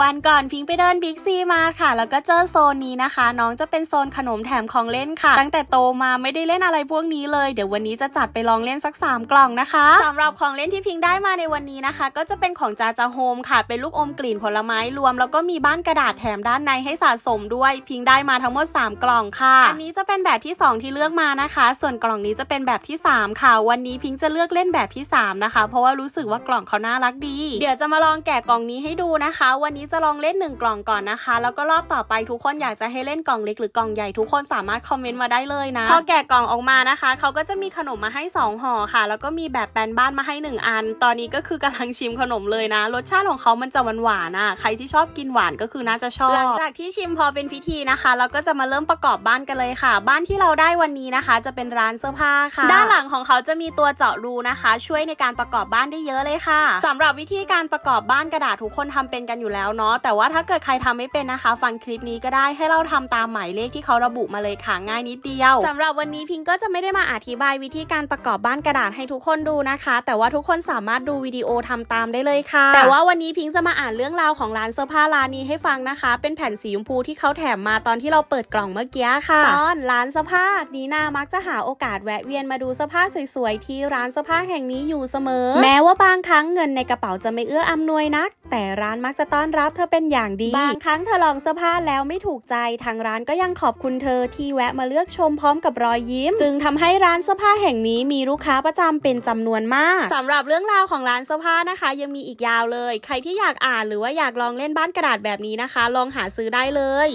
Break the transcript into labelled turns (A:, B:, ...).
A: วันก่อนพิงไปเดินบิ๊กซีมาค่ะแล้วก็เจอโซนนี้นะคะ น้องจะเป็นโซนขนมแถมของเล่นค่ะ ตั้งแต่โตมาไม่ได้เล่นอะไรพวกนี้เลยเดี๋ยววันนี้จะจัดไปลองเล่นสัก3กล่องนะคะ สำหรับของเล่นที่พิงได้มาในวันนี้นะคะ ก็จะเป็นของจาจาโฮมค่ะ เป็นลูกอมกลิ่นผลไม้รวมแล้วก็มีบ้านกระดาษแถมด้านในให้สะสมด้วยพิงได้มาทั้งหมด 3 กล่องค่ะอันนี้จะเป็นแบบที่2ที่เลือกมานะคะส่วนกล่องนี้จะเป็นแบบที่ 3 ค่ะ วันนี้พิงจะเลือกเล่นแบบที่3นะคะเพราะว่ารู้สึกว่ากล่องเขาน่ารักดี เดี๋ยวจะมาลองแกะกล่องนี้ให้ดูนะคะวันนี้จะลองเล่น1กล่องก่อนนะคะแล้วก็รอบต่อไปทุกคนอยากจะให้เล่นกล่องเล็กหรือกล่องใหญ่ทุกคนสามารถคอมเมนต์มาได้เลยนะพอแกะกล่องออกมานะคะเขาก็จะมีขนมมาให้ 2ห่อค่ะ แล้วก็มีแบบแปลนบ้านมาให้ 1 อัน ตอนนี้ก็คือกำลังชิมขนมเลยนะรสชาติของเขามันจะหวานหวานอ่ะใครที่ชอบกินหวานก็คือน่าจะชอบ หลังจากที่ชิมพอเป็นพิธีนะคะเราก็จะมาเริ่มประกอบบ้านกันเลยค่ะ บ้านที่เราได้วันนี้นะคะ จะเป็นร้านเสื้อผ้าค่ะ ด้านหลังของเขาจะมีตัวเจาะรูนะคะ ช่วยในการประกอบบ้านได้เยอะเลยค่ะ สำหรับวิธีการประกอบบ้านกระดาษทุกคนทำเป็นกันอยู่แล้วแล้วเนาะแต่ว่าถ้าเกิดใครทำไม่เป็นนะคะฟังคลิปนี้ก็ได้ให้เราทำตามหมายเลขที่เขาระบุมาเลยค่ะง่ายนิดเดียว สำหรับวันนี้พิงก็จะไม่ได้มาอธิบายวิธีการประกอบบ้านกระดาษให้ทุกคนดูนะคะ แต่ว่าทุกคนสามารถดูวิดีโอทำตามได้เลยค่ะ แต่ว่าวันนี้พิงจะมาอ่านเรื่องราวของร้านเสื้อผ้าร้านนี้ให้ฟังนะคะ เป็นแผ่นสีชมพูที่เขาแถมมาตอนที่เราเปิดกล่องเมื่อกี้ค่ะตอนร้านเสื้อผ้านีน่ามักจะหาโอกาสแวะเวียนมาดูเสื้อผ้าสวยๆที่ ร้านเสื้อผ้าแห่งนี้อยู่เสมอ แม้ว่าบางครั้งเงินในกระเป๋าจะไม่เอื้ออำนวยนัก แต่ร้านมักจะต้อนรับเธอเป็นอย่างดีบางครั้งเธอลองเสื้อผ้าแล้วไม่ถูกใจทางร้านก็ยังขอบคุณเธอที่แวะมาเลือกชมพร้อมกับรอยยิ้ม จึงทำให้ร้านเสื้อผ้าแห่งนี้มีลูกค้าประจำเป็นจำนวนมาก สำหรับเรื่องราวของร้านเสื้อผ้านะคะ ยังมีอีกยาวเลย ใครที่อยากอ่านหรือว่าอยากลองเล่นบ้านกระดาษแบบนี้นะคะลองหาซื้อได้เลย